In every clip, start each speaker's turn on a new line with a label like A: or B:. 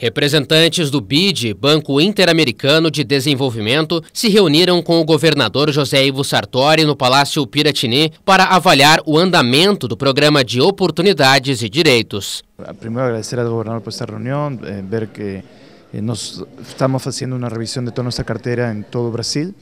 A: Representantes do BID, Banco Interamericano de Desenvolvimento, se reuniram com o governador José Ivo Sartori no Palácio Piratini para avaliar o andamento do programa
B: de oportunidades e direitos. Primeiro, agradecer ao governador por esta reunião, eh, ver que eh, nós estamos fazendo uma revisão de toda a nossa carteira em todo o Brasil.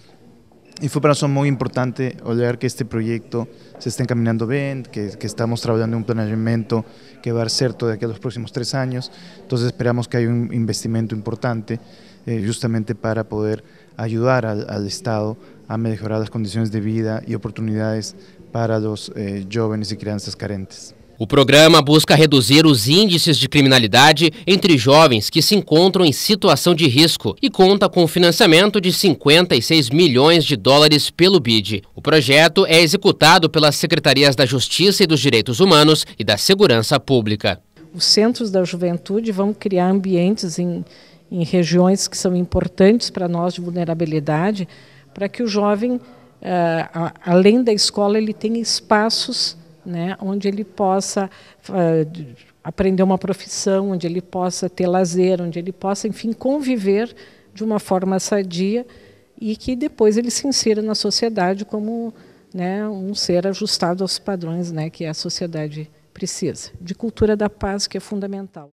B: Y fue para nosotros muy importante olvidar que este proyecto se está encaminando bien, que, estamos trabajando en un planeamiento que va a ser todo de aquí a los próximos tres años. Entonces esperamos que haya un investimento importante eh, justamente para poder ayudar al, Estado a mejorar las condiciones de vida y oportunidades para los eh, jóvenes y crianzas carentes. O programa busca reduzir os índices de criminalidade entre jovens que se
A: encontram em situação de risco e conta com o financiamento de 56 milhões de dólares pelo BID. O projeto é executado pelas Secretarias da Justiça e dos Direitos Humanos e da Segurança Pública.
C: Os centros da juventude vão criar ambientes em, em regiões que são importantes para nós de vulnerabilidade, para que o jovem, eh, além da escola, ele tenha espaços né, onde ele possa uh, aprender uma profissão, onde ele possa ter lazer, onde ele possa, enfim, conviver de uma forma sadia e que depois ele se insira na sociedade como né, um ser ajustado aos padrões né, que a sociedade precisa. De cultura da paz, que é fundamental.